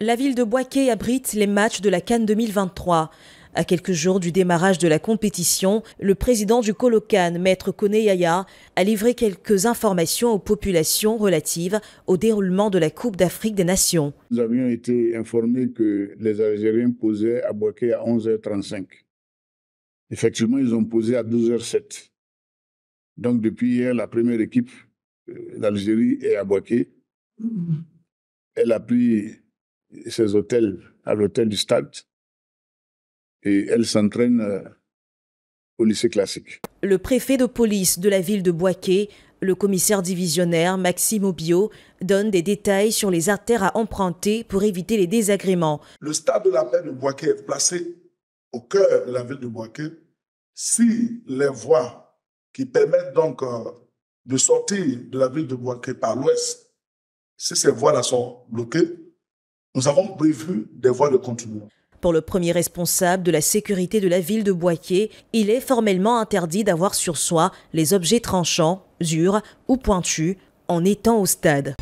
La ville de Boisquet abrite les matchs de la Cannes 2023. À quelques jours du démarrage de la compétition, le président du Colocan, maître Kone Yaya, a livré quelques informations aux populations relatives au déroulement de la Coupe d'Afrique des Nations. Nous avions été informés que les Algériens posaient à Boisquet à 11h35. Effectivement, ils ont posé à 12h07. Donc depuis hier, la première équipe d'Algérie euh, est à Boisquet. Elle a pris hôtels à l'hôtel du stade et elle s'entraîne euh, au lycée classique. Le préfet de police de la ville de Boisquet, le commissaire divisionnaire Maxime Obio, donne des détails sur les artères à emprunter pour éviter les désagréments. Le stade de la paix de Boisquet est placé au cœur de la ville de Boisquet. Si les voies qui permettent donc euh, de sortir de la ville de Boisquet par l'ouest, si ces voies-là sont bloquées, nous avons prévu des voies de Pour le premier responsable de la sécurité de la ville de Boisquier, il est formellement interdit d'avoir sur soi les objets tranchants, durs ou pointus en étant au stade.